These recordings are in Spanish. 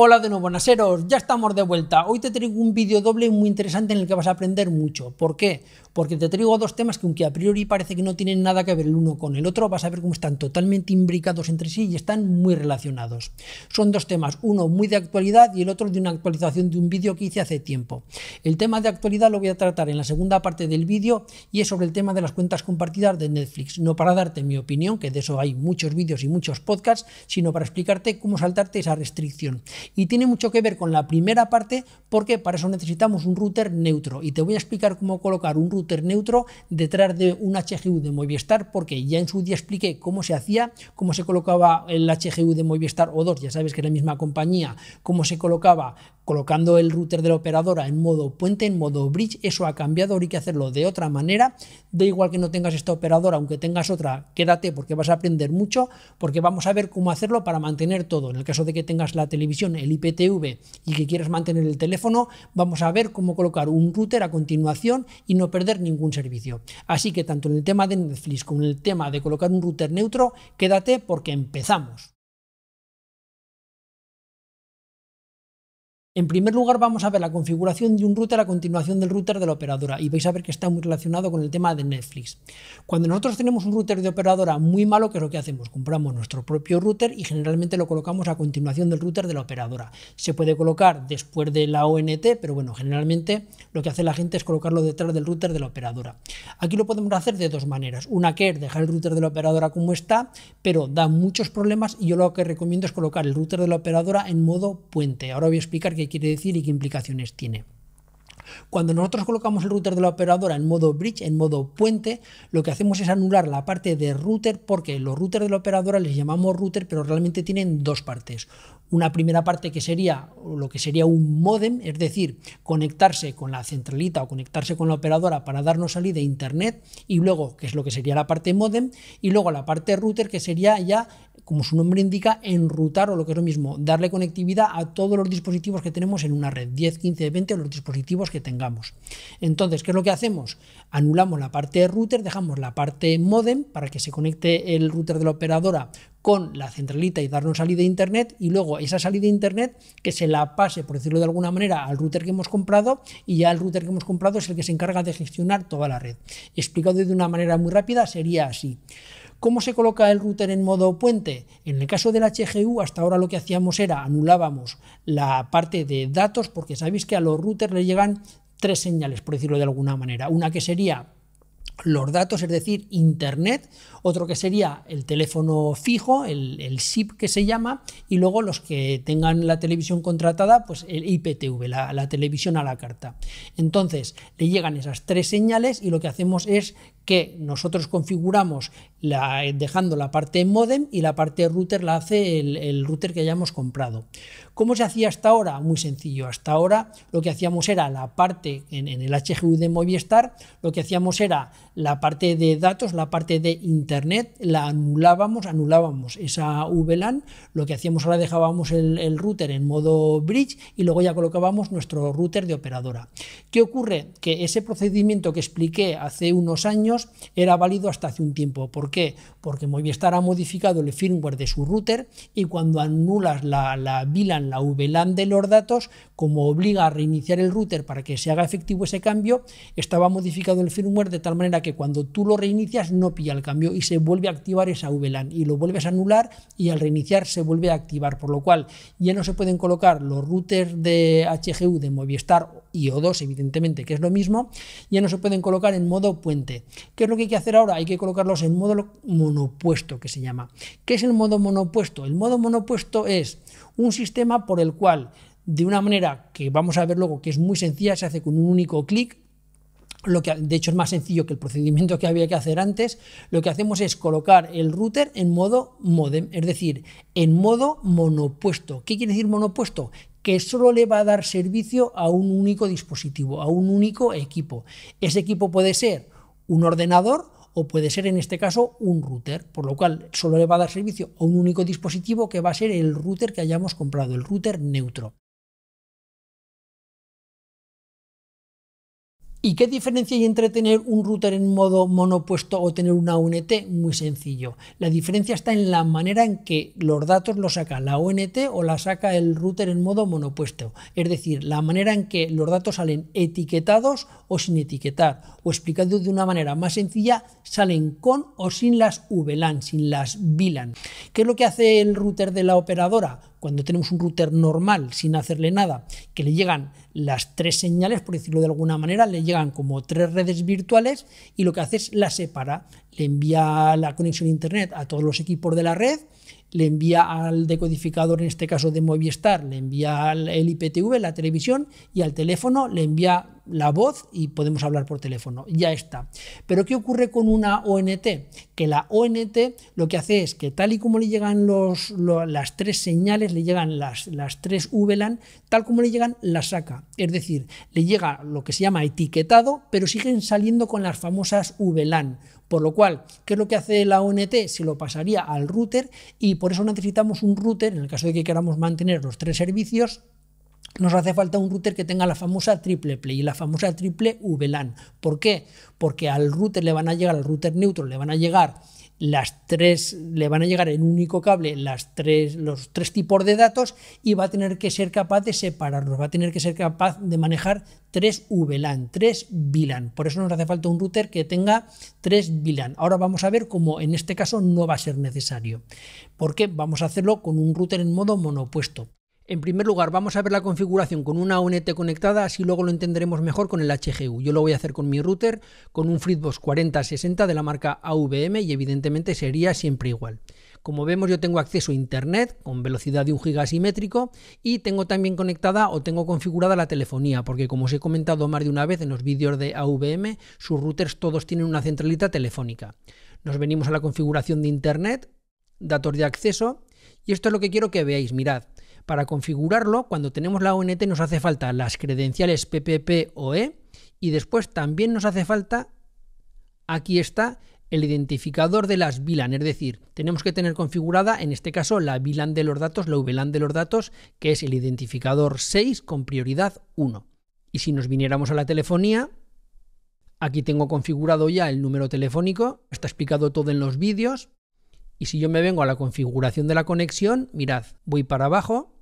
Hola de nuevo, Naseros, ya estamos de vuelta. Hoy te traigo un vídeo doble muy interesante en el que vas a aprender mucho. ¿Por qué? Porque te traigo dos temas que aunque a priori parece que no tienen nada que ver el uno con el otro, vas a ver cómo están totalmente imbricados entre sí y están muy relacionados. Son dos temas, uno muy de actualidad y el otro de una actualización de un vídeo que hice hace tiempo. El tema de actualidad lo voy a tratar en la segunda parte del vídeo y es sobre el tema de las cuentas compartidas de Netflix. No para darte mi opinión, que de eso hay muchos vídeos y muchos podcasts, sino para explicarte cómo saltarte esa restricción y tiene mucho que ver con la primera parte porque para eso necesitamos un router neutro y te voy a explicar cómo colocar un router neutro detrás de un HGU de Movistar porque ya en su día expliqué cómo se hacía, cómo se colocaba el HGU de Movistar O2, ya sabes que es la misma compañía, cómo se colocaba colocando el router de la operadora en modo puente, en modo bridge, eso ha cambiado, ahora hay que hacerlo de otra manera, da igual que no tengas esta operadora, aunque tengas otra, quédate porque vas a aprender mucho, porque vamos a ver cómo hacerlo para mantener todo, en el caso de que tengas la televisión, el IPTV y que quieras mantener el teléfono, vamos a ver cómo colocar un router a continuación y no perder ningún servicio. Así que tanto en el tema de Netflix como en el tema de colocar un router neutro, quédate porque empezamos. En primer lugar, vamos a ver la configuración de un router a continuación del router de la operadora y vais a ver que está muy relacionado con el tema de Netflix. Cuando nosotros tenemos un router de operadora muy malo, ¿qué es lo que hacemos? Compramos nuestro propio router y generalmente lo colocamos a continuación del router de la operadora. Se puede colocar después de la ONT, pero bueno, generalmente lo que hace la gente es colocarlo detrás del router de la operadora. Aquí lo podemos hacer de dos maneras. Una que es dejar el router de la operadora como está, pero da muchos problemas y yo lo que recomiendo es colocar el router de la operadora en modo puente. Ahora voy a explicar qué quiere decir y qué implicaciones tiene. Cuando nosotros colocamos el router de la operadora en modo bridge, en modo puente, lo que hacemos es anular la parte de router porque los routers de la operadora les llamamos router, pero realmente tienen dos partes. Una primera parte que sería lo que sería un modem, es decir, conectarse con la centralita o conectarse con la operadora para darnos salida a internet y luego, que es lo que sería la parte modem, y luego la parte router que sería ya como su nombre indica, enrutar o lo que es lo mismo, darle conectividad a todos los dispositivos que tenemos en una red, 10, 15, 20 o los dispositivos que tengamos. Entonces, ¿qué es lo que hacemos? Anulamos la parte de router, dejamos la parte modem para que se conecte el router de la operadora con la centralita y darnos salida de internet y luego esa salida de internet que se la pase, por decirlo de alguna manera, al router que hemos comprado y ya el router que hemos comprado es el que se encarga de gestionar toda la red. Explicado de una manera muy rápida sería así. ¿Cómo se coloca el router en modo puente? En el caso del HGU, hasta ahora lo que hacíamos era anulábamos la parte de datos, porque sabéis que a los routers le llegan tres señales, por decirlo de alguna manera. Una que sería los datos, es decir, Internet, otro que sería el teléfono fijo, el, el SIP que se llama, y luego los que tengan la televisión contratada, pues el IPTV, la, televisión a la carta. Entonces, le llegan esas tres señales y lo que hacemos es que nosotros configuramos la, dejando la parte modem y la parte router la hace el, router que hayamos comprado. ¿Cómo se hacía hasta ahora? Muy sencillo. Hasta ahora lo que hacíamos era la parte en, en el HGU de Movistar, lo que hacíamos era la parte de datos, la parte de Internet, la anulábamos, anulábamos esa VLAN, lo que hacíamos ahora dejábamos el, router en modo bridge y luego ya colocábamos nuestro router de operadora. ¿Qué ocurre? Que ese procedimiento que expliqué hace unos años era válido hasta hace un tiempo. ¿Por qué? Porque Movistar ha modificado el firmware de su router y cuando anulas la, la VLAN, la VLAN de los datos, como obliga a reiniciar el router para que se haga efectivo ese cambio, estaba modificado el firmware de tal manera que que cuando tú lo reinicias no pilla el cambio y se vuelve a activar esa VLAN y lo vuelves a anular y al reiniciar se vuelve a activar, por lo cual ya no se pueden colocar los routers de HGU de Movistar y O2, evidentemente, que es lo mismo, ya no se pueden colocar en modo puente. ¿Qué es lo que hay que hacer ahora? Hay que colocarlos en modo monopuesto, que se llama. ¿Qué es el modo monopuesto? El modo monopuesto es un sistema por el cual de una manera que vamos a ver luego que es muy sencilla, se hace con un único clic, lo que, de hecho es más sencillo que el procedimiento que había que hacer antes, lo que hacemos es colocar el router en modo modem, es decir, en modo monopuesto. ¿Qué quiere decir monopuesto? que solo le va a dar servicio a un único dispositivo, a un único equipo. Ese equipo puede ser un ordenador o puede ser en este caso un router, por lo cual solo le va a dar servicio a un único dispositivo que va a ser el router que hayamos comprado, el router neutro. ¿Y qué diferencia hay entre tener un router en modo monopuesto o tener una UNT? Muy sencillo. La diferencia está en la manera en que los datos los saca la UNT o la saca el router en modo monopuesto. Es decir, la manera en que los datos salen etiquetados o sin etiquetar. O explicado de una manera más sencilla, salen con o sin las VLAN, sin las VLAN. ¿Qué es lo que hace el router de la operadora? cuando tenemos un router normal sin hacerle nada, que le llegan las tres señales, por decirlo de alguna manera, le llegan como tres redes virtuales y lo que hace es la separa, le envía la conexión a Internet a todos los equipos de la red le envía al decodificador, en este caso de Movistar, le envía al IPTV, la televisión, y al teléfono le envía la voz y podemos hablar por teléfono. Ya está. Pero ¿qué ocurre con una ONT? Que la ONT lo que hace es que tal y como le llegan los, las tres señales, le llegan las, las tres VLAN, tal como le llegan, las saca. Es decir, le llega lo que se llama etiquetado, pero siguen saliendo con las famosas VLAN por lo cual, ¿qué es lo que hace la ONT? Se lo pasaría al router y por eso necesitamos un router, en el caso de que queramos mantener los tres servicios, nos hace falta un router que tenga la famosa triple play y la famosa triple VLAN. ¿Por qué? Porque al router le van a llegar, al router neutro le van a llegar las tres, le van a llegar en un único cable las tres, los tres tipos de datos y va a tener que ser capaz de separarlos, va a tener que ser capaz de manejar tres VLAN, tres VLAN. Por eso nos hace falta un router que tenga tres VLAN. Ahora vamos a ver cómo en este caso no va a ser necesario, porque vamos a hacerlo con un router en modo monopuesto. En primer lugar, vamos a ver la configuración con una ONT conectada, así luego lo entenderemos mejor con el HGU. Yo lo voy a hacer con mi router, con un Fritzbox 4060 de la marca AVM y evidentemente sería siempre igual. Como vemos yo tengo acceso a internet con velocidad de un giga asimétrico y tengo también conectada o tengo configurada la telefonía porque como os he comentado más de una vez en los vídeos de AVM sus routers todos tienen una centralita telefónica. Nos venimos a la configuración de internet, datos de acceso y esto es lo que quiero que veáis, mirad. Para configurarlo, cuando tenemos la ONT nos hace falta las credenciales PPP OE y después también nos hace falta, aquí está, el identificador de las VLAN, es decir, tenemos que tener configurada en este caso la VLAN de los datos, la VLAN de los datos, que es el identificador 6 con prioridad 1. Y si nos viniéramos a la telefonía, aquí tengo configurado ya el número telefónico, está explicado todo en los vídeos. Y si yo me vengo a la configuración de la conexión, mirad, voy para abajo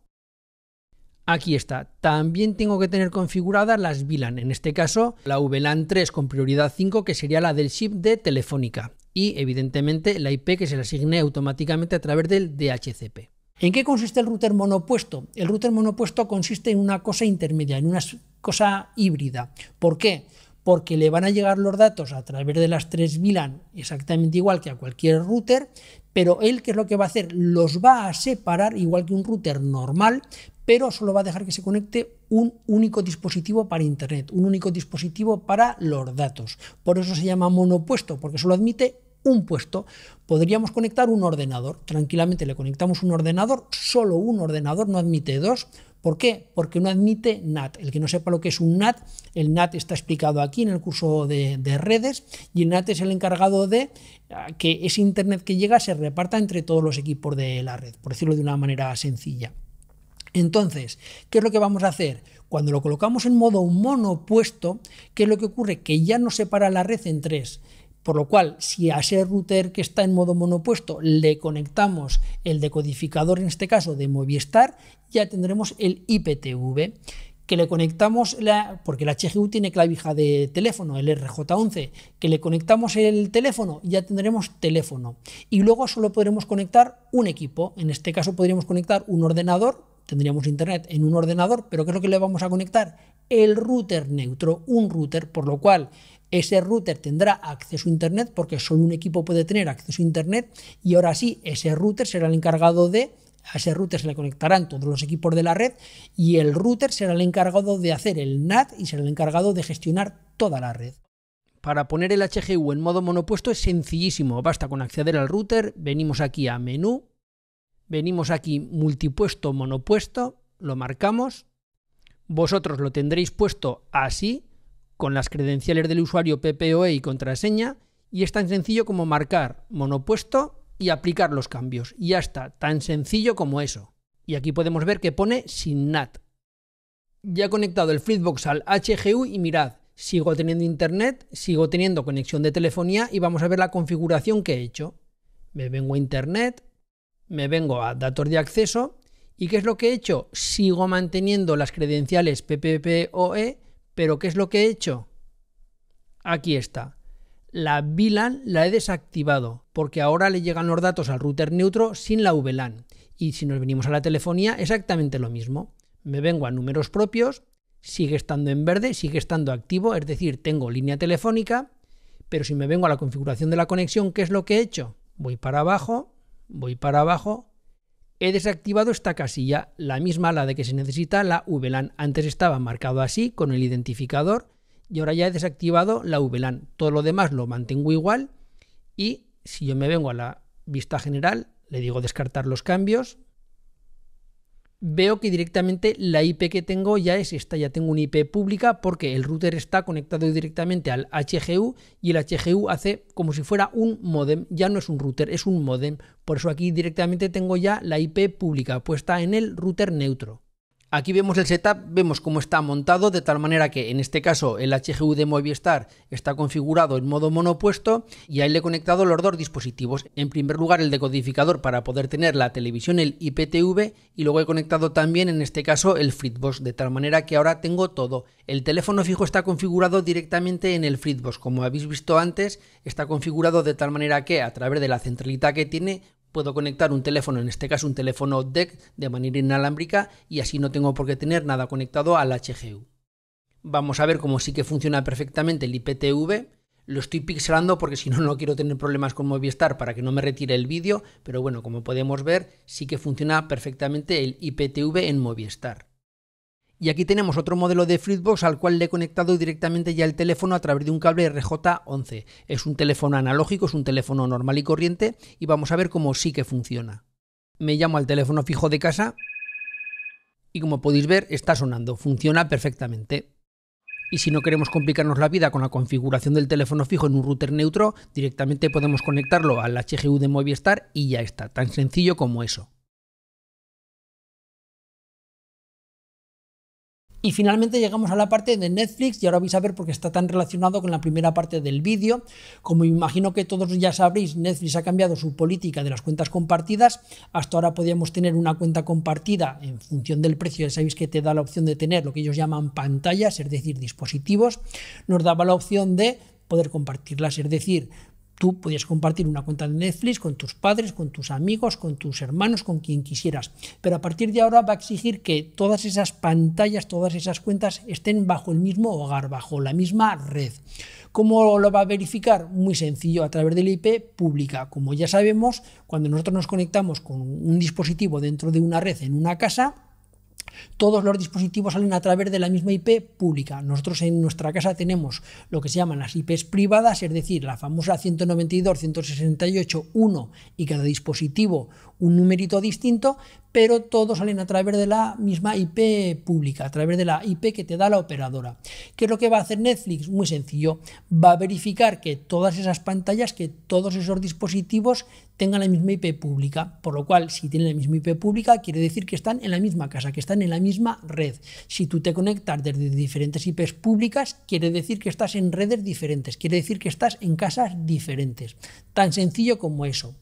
Aquí está. También tengo que tener configuradas las VLAN, en este caso la VLAN 3 con prioridad 5, que sería la del chip de Telefónica, y evidentemente la IP que se le asigne automáticamente a través del DHCP. ¿En qué consiste el router monopuesto? El router monopuesto consiste en una cosa intermedia, en una cosa híbrida. ¿Por qué? porque le van a llegar los datos a través de las 3000 exactamente igual que a cualquier router, pero él, ¿qué es lo que va a hacer? Los va a separar igual que un router normal, pero solo va a dejar que se conecte un único dispositivo para Internet, un único dispositivo para los datos. Por eso se llama monopuesto, porque solo admite un puesto, podríamos conectar un ordenador. Tranquilamente le conectamos un ordenador, solo un ordenador, no admite dos. ¿Por qué? Porque no admite NAT. El que no sepa lo que es un NAT, el NAT está explicado aquí en el curso de, redes y el NAT es el encargado de ah, que ese Internet que llega se reparta entre todos los equipos de la red, por decirlo de una manera sencilla. Entonces, ¿qué es lo que vamos a hacer? Cuando lo colocamos en modo monopuesto, ¿qué es lo que ocurre? Que ya no separa la red en tres, por lo cual, si a ese router que está en modo monopuesto le conectamos el decodificador, en este caso de Movistar, ya tendremos el IPTV que le conectamos, la, porque la HGU tiene clavija de teléfono, el RJ11, que le conectamos el teléfono, ya tendremos teléfono. Y luego solo podremos conectar un equipo, en este caso podríamos conectar un ordenador, tendríamos internet en un ordenador, pero ¿qué es lo que le vamos a conectar? El router neutro, un router, por lo cual ese router tendrá acceso a Internet porque solo un equipo puede tener acceso a Internet y ahora sí, ese router será el encargado de... A ese router se le conectarán todos los equipos de la red y el router será el encargado de hacer el NAT y será el encargado de gestionar toda la red. Para poner el HGU en modo monopuesto es sencillísimo, basta con acceder al router, venimos aquí a menú, venimos aquí multipuesto, monopuesto, lo marcamos, vosotros lo tendréis puesto así, con las credenciales del usuario PPOE y contraseña y es tan sencillo como marcar monopuesto y aplicar los cambios. Y ya está, tan sencillo como eso. Y aquí podemos ver que pone sin NAT. Ya he conectado el Fritzbox al HGU y mirad, sigo teniendo internet, sigo teniendo conexión de telefonía y vamos a ver la configuración que he hecho. Me vengo a internet, me vengo a datos de acceso y ¿qué es lo que he hecho? Sigo manteniendo las credenciales PPPoE pero ¿qué es lo que he hecho? Aquí está. La VLAN la he desactivado porque ahora le llegan los datos al router neutro sin la VLAN. Y si nos venimos a la telefonía, exactamente lo mismo. Me vengo a números propios, sigue estando en verde, sigue estando activo, es decir, tengo línea telefónica, pero si me vengo a la configuración de la conexión, ¿qué es lo que he hecho? Voy para abajo, voy para abajo, He desactivado esta casilla, la misma la de que se necesita la VLAN. Antes estaba marcado así con el identificador y ahora ya he desactivado la VLAN. Todo lo demás lo mantengo igual y si yo me vengo a la vista general, le digo descartar los cambios, veo que directamente la IP que tengo ya es esta, ya tengo una IP pública porque el router está conectado directamente al HGU y el HGU hace como si fuera un modem, ya no es un router, es un modem, por eso aquí directamente tengo ya la IP pública puesta en el router neutro. Aquí vemos el setup, vemos cómo está montado, de tal manera que en este caso el HGU de Movistar está configurado en modo monopuesto y ahí le he conectado los dos dispositivos. En primer lugar el decodificador para poder tener la televisión, el IPTV, y luego he conectado también en este caso el Fritbox, de tal manera que ahora tengo todo. El teléfono fijo está configurado directamente en el Fritbox, como habéis visto antes, está configurado de tal manera que a través de la centralita que tiene puedo conectar un teléfono, en este caso un teléfono DEC, de manera inalámbrica y así no tengo por qué tener nada conectado al HGU. Vamos a ver cómo sí que funciona perfectamente el IPTV. Lo estoy pixelando porque si no, no quiero tener problemas con Movistar para que no me retire el vídeo, pero bueno, como podemos ver, sí que funciona perfectamente el IPTV en Movistar. Y aquí tenemos otro modelo de Flipbox al cual le he conectado directamente ya el teléfono a través de un cable RJ11. Es un teléfono analógico, es un teléfono normal y corriente y vamos a ver cómo sí que funciona. Me llamo al teléfono fijo de casa y como podéis ver está sonando, funciona perfectamente. Y si no queremos complicarnos la vida con la configuración del teléfono fijo en un router neutro, directamente podemos conectarlo al HGU de Movistar y ya está, tan sencillo como eso. Y finalmente llegamos a la parte de Netflix y ahora vais a ver por qué está tan relacionado con la primera parte del vídeo. Como imagino que todos ya sabréis, Netflix ha cambiado su política de las cuentas compartidas. Hasta ahora podíamos tener una cuenta compartida en función del precio, ya sabéis que te da la opción de tener lo que ellos llaman pantallas, es decir, dispositivos. Nos daba la opción de poder compartirlas, es decir, Tú podías compartir una cuenta de Netflix con tus padres, con tus amigos, con tus hermanos, con quien quisieras. Pero a partir de ahora va a exigir que todas esas pantallas, todas esas cuentas estén bajo el mismo hogar, bajo la misma red. ¿Cómo lo va a verificar? Muy sencillo, a través del IP pública. Como ya sabemos, cuando nosotros nos conectamos con un dispositivo dentro de una red en una casa, todos los dispositivos salen a través de la misma IP pública. Nosotros en nuestra casa tenemos lo que se llaman las IPs privadas, es decir, la famosa 192, 168, 1 y cada dispositivo un numerito distinto, pero todos salen a través de la misma IP pública, a través de la IP que te da la operadora. ¿Qué es lo que va a hacer Netflix? Muy sencillo, va a verificar que todas esas pantallas, que todos esos dispositivos tengan la misma IP pública, por lo cual si tienen la misma IP pública quiere decir que están en la misma casa, que están en la misma red. Si tú te conectas desde diferentes IPs públicas, quiere decir que estás en redes diferentes, quiere decir que estás en casas diferentes. Tan sencillo como eso.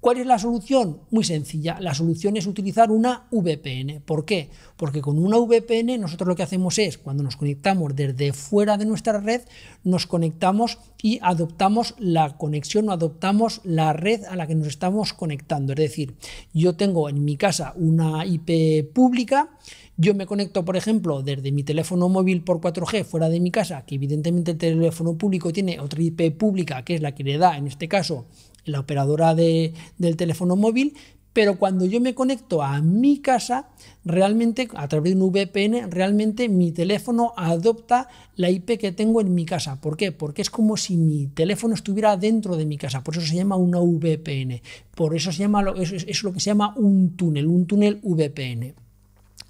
¿Cuál es la solución? Muy sencilla. La solución es utilizar una VPN. ¿Por qué? Porque con una VPN nosotros lo que hacemos es, cuando nos conectamos desde fuera de nuestra red, nos conectamos y adoptamos la conexión o adoptamos la red a la que nos estamos conectando. Es decir, yo tengo en mi casa una IP pública, yo me conecto, por ejemplo, desde mi teléfono móvil por 4G fuera de mi casa, que evidentemente el teléfono público tiene otra IP pública, que es la que le da, en este caso, la operadora de, del teléfono móvil, pero cuando yo me conecto a mi casa, realmente a través de un VPN, realmente mi teléfono adopta la IP que tengo en mi casa. ¿Por qué? Porque es como si mi teléfono estuviera dentro de mi casa. Por eso se llama una VPN. Por eso se llama, es lo que se llama un túnel, un túnel VPN.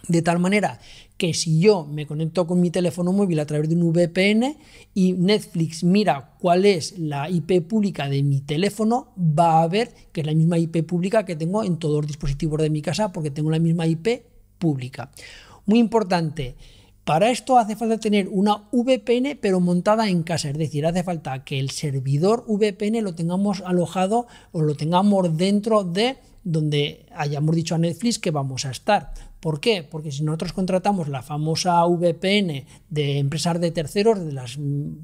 De tal manera que si yo me conecto con mi teléfono móvil a través de un VPN y Netflix mira cuál es la IP pública de mi teléfono, va a ver que es la misma IP pública que tengo en todos los dispositivos de mi casa porque tengo la misma IP pública. Muy importante, para esto hace falta tener una VPN pero montada en casa, es decir, hace falta que el servidor VPN lo tengamos alojado o lo tengamos dentro de donde hayamos dicho a Netflix que vamos a estar. ¿Por qué? Porque si nosotros contratamos la famosa VPN de empresas de terceros, de las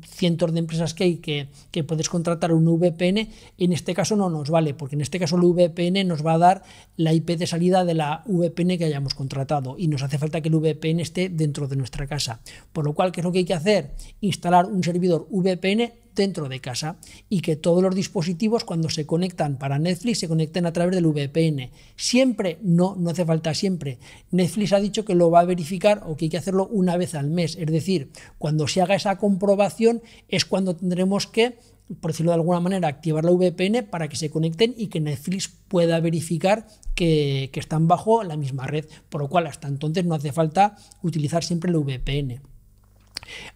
cientos de empresas que hay que, puedes contratar un VPN, en este caso no nos vale, porque en este caso el VPN nos va a dar la IP de salida de la VPN que hayamos contratado y nos hace falta que el VPN esté dentro de nuestra casa. Por lo cual, ¿qué es lo que hay que hacer? Instalar un servidor VPN dentro de casa y que todos los dispositivos cuando se conectan para Netflix se conecten a través del VPN. Siempre, no, no hace falta siempre. Netflix ha dicho que lo va a verificar o que hay que hacerlo una vez al mes. Es decir, cuando se haga esa comprobación es cuando tendremos que por decirlo de alguna manera, activar la VPN para que se conecten y que Netflix pueda verificar que, están bajo la misma red, por lo cual hasta entonces no hace falta utilizar siempre el VPN.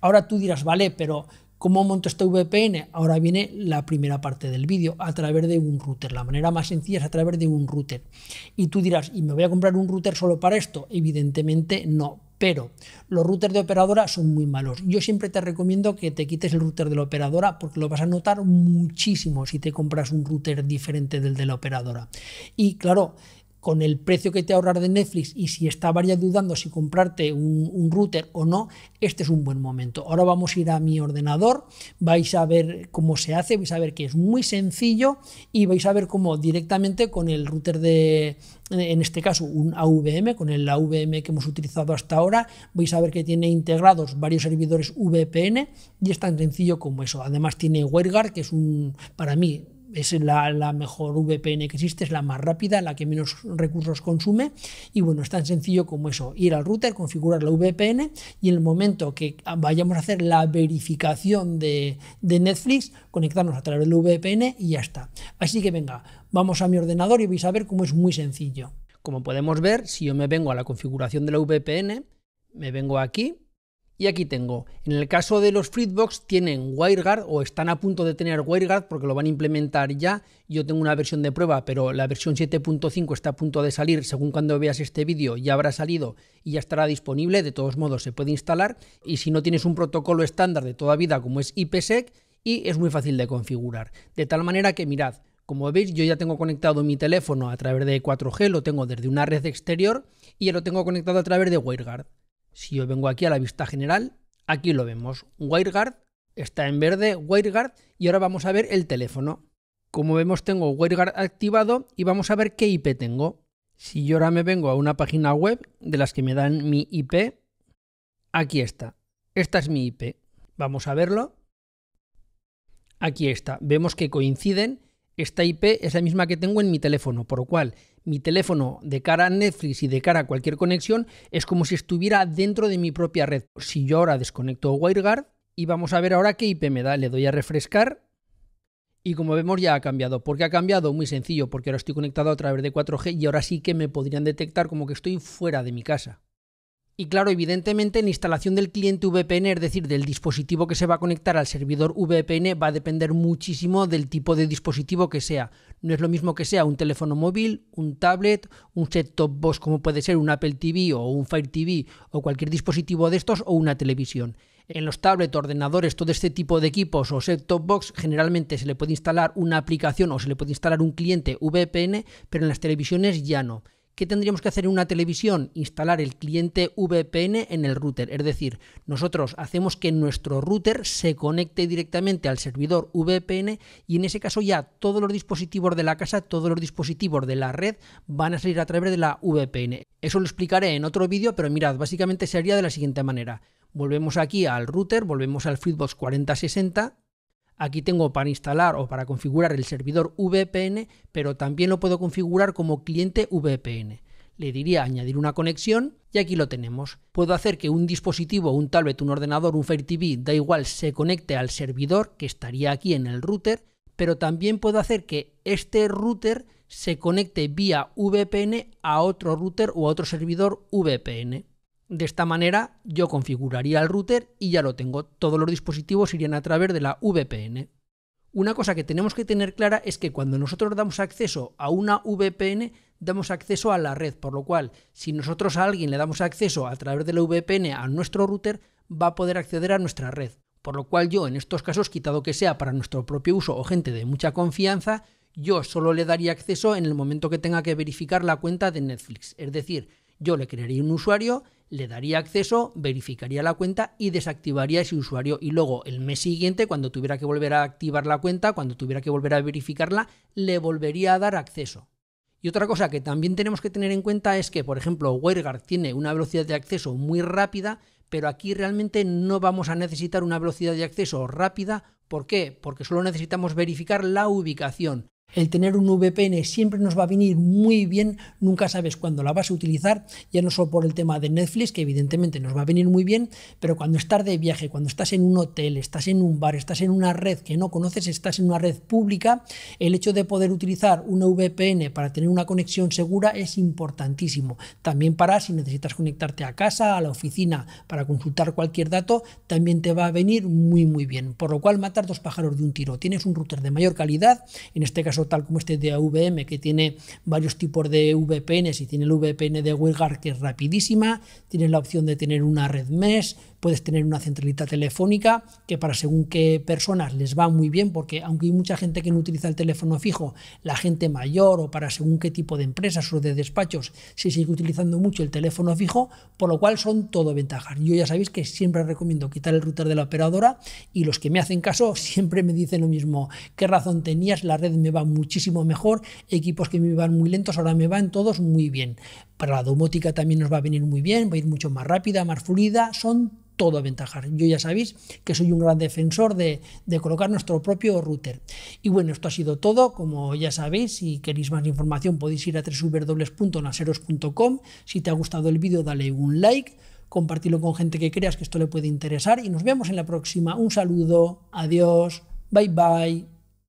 Ahora tú dirás, vale, pero ¿Cómo monto este VPN? Ahora viene la primera parte del vídeo, a través de un router. La manera más sencilla es a través de un router. Y tú dirás, ¿y me voy a comprar un router solo para esto? Evidentemente no, pero los routers de operadora son muy malos. Yo siempre te recomiendo que te quites el router de la operadora porque lo vas a notar muchísimo si te compras un router diferente del de la operadora. Y claro, con el precio que te ahorrar de Netflix y si estabas ya dudando si comprarte un, un, router o no, este es un buen momento. Ahora vamos a ir a mi ordenador, vais a ver cómo se hace, vais a ver que es muy sencillo y vais a ver cómo directamente con el router de, en este caso un AVM, con el AVM que hemos utilizado hasta ahora, vais a ver que tiene integrados varios servidores VPN y es tan sencillo como eso. Además tiene WireGuard, que es un, para mí, es la, mejor VPN que existe, es la más rápida, la que menos recursos consume. Y bueno, es tan sencillo como eso, ir al router, configurar la VPN y en el momento que vayamos a hacer la verificación de, de Netflix, conectarnos a través de la VPN y ya está. Así que venga, vamos a mi ordenador y vais a ver cómo es muy sencillo. Como podemos ver, si yo me vengo a la configuración de la VPN, me vengo aquí y aquí tengo, en el caso de los Fritzbox tienen WireGuard o están a punto de tener WireGuard porque lo van a implementar ya. Yo tengo una versión de prueba, pero la versión 7.5 está a punto de salir. Según cuando veas este vídeo ya habrá salido y ya estará disponible. De todos modos se puede instalar y si no tienes un protocolo estándar de toda vida como es IPsec y es muy fácil de configurar. De tal manera que mirad, como veis, yo ya tengo conectado mi teléfono a través de 4G, lo tengo desde una red exterior y ya lo tengo conectado a través de WireGuard. Si yo vengo aquí a la vista general, aquí lo vemos. WireGuard está en verde, WireGuard, y ahora vamos a ver el teléfono. Como vemos tengo WireGuard activado y vamos a ver qué IP tengo. Si yo ahora me vengo a una página web de las que me dan mi IP, aquí está. Esta es mi IP. Vamos a verlo. Aquí está. Vemos que coinciden. Esta IP es la misma que tengo en mi teléfono, por lo cual mi teléfono de cara a Netflix y de cara a cualquier conexión, es como si estuviera dentro de mi propia red. Si yo ahora desconecto WireGuard y vamos a ver ahora qué IP me da, le doy a refrescar y como vemos ya ha cambiado. ¿Por qué ha cambiado? Muy sencillo, porque ahora estoy conectado a través de 4G y ahora sí que me podrían detectar como que estoy fuera de mi casa. Y claro, evidentemente en instalación del cliente VPN, es decir, del dispositivo que se va a conectar al servidor VPN, va a depender muchísimo del tipo de dispositivo que sea. No es lo mismo que sea un teléfono móvil, un tablet, un set-top box como puede ser un Apple TV o un Fire TV o cualquier dispositivo de estos o una televisión. En los tablets, ordenadores, todo este tipo de equipos o set-top box, generalmente se le puede instalar una aplicación o se le puede instalar un cliente VPN, pero en las televisiones ya no. ¿Qué tendríamos que hacer en una televisión? Instalar el cliente VPN en el router. Es decir, nosotros hacemos que nuestro router se conecte directamente al servidor VPN y en ese caso ya todos los dispositivos de la casa, todos los dispositivos de la red van a salir a través de la VPN. Eso lo explicaré en otro vídeo, pero mirad, básicamente sería de la siguiente manera. Volvemos aquí al router, volvemos al Fritzbox 4060 Aquí tengo para instalar o para configurar el servidor VPN, pero también lo puedo configurar como cliente VPN. Le diría añadir una conexión y aquí lo tenemos. Puedo hacer que un dispositivo, un tablet, un ordenador, un Fire TV, da igual, se conecte al servidor que estaría aquí en el router, pero también puedo hacer que este router se conecte vía VPN a otro router o a otro servidor VPN. De esta manera yo configuraría el router y ya lo tengo. Todos los dispositivos irían a través de la VPN. Una cosa que tenemos que tener clara es que cuando nosotros damos acceso a una VPN, damos acceso a la red, por lo cual si nosotros a alguien le damos acceso a través de la VPN a nuestro router, va a poder acceder a nuestra red. Por lo cual yo en estos casos, quitado que sea para nuestro propio uso o gente de mucha confianza, yo solo le daría acceso en el momento que tenga que verificar la cuenta de Netflix. Es decir, yo le crearía un usuario le daría acceso, verificaría la cuenta y desactivaría ese usuario. Y luego el mes siguiente, cuando tuviera que volver a activar la cuenta, cuando tuviera que volver a verificarla, le volvería a dar acceso. Y otra cosa que también tenemos que tener en cuenta es que, por ejemplo, WireGuard tiene una velocidad de acceso muy rápida, pero aquí realmente no vamos a necesitar una velocidad de acceso rápida. ¿Por qué? Porque solo necesitamos verificar la ubicación. El tener un VPN siempre nos va a venir muy bien, nunca sabes cuándo la vas a utilizar, ya no solo por el tema de Netflix, que evidentemente nos va a venir muy bien, pero cuando estás de viaje, cuando estás en un hotel, estás en un bar, estás en una red que no conoces, estás en una red pública, el hecho de poder utilizar una VPN para tener una conexión segura es importantísimo. También para si necesitas conectarte a casa, a la oficina, para consultar cualquier dato, también te va a venir muy muy bien. Por lo cual matar dos pájaros de un tiro. Tienes un router de mayor calidad, en este caso tal como este de AVM, que tiene varios tipos de VPNs y tiene el VPN de WireGuard que es rapidísima, tiene la opción de tener una red mesh, puedes tener una centralita telefónica que para según qué personas les va muy bien, porque aunque hay mucha gente que no utiliza el teléfono fijo, la gente mayor o para según qué tipo de empresas o de despachos se sigue utilizando mucho el teléfono fijo, por lo cual son todo ventajas. Yo ya sabéis que siempre recomiendo quitar el router de la operadora y los que me hacen caso siempre me dicen lo mismo, qué razón tenías, la red me va muchísimo mejor, equipos que me van muy lentos ahora me van todos muy bien. Para la domótica también nos va a venir muy bien, va a ir mucho más rápida, más fluida, son todo ventajas. Yo ya sabéis que soy un gran defensor de, colocar nuestro propio router. Y bueno, esto ha sido todo. Como ya sabéis, si queréis más información podéis ir a www.naseros.com. Si te ha gustado el vídeo, dale un like, compartilo con gente que creas que esto le puede interesar y nos vemos en la próxima. Un saludo, adiós, bye bye.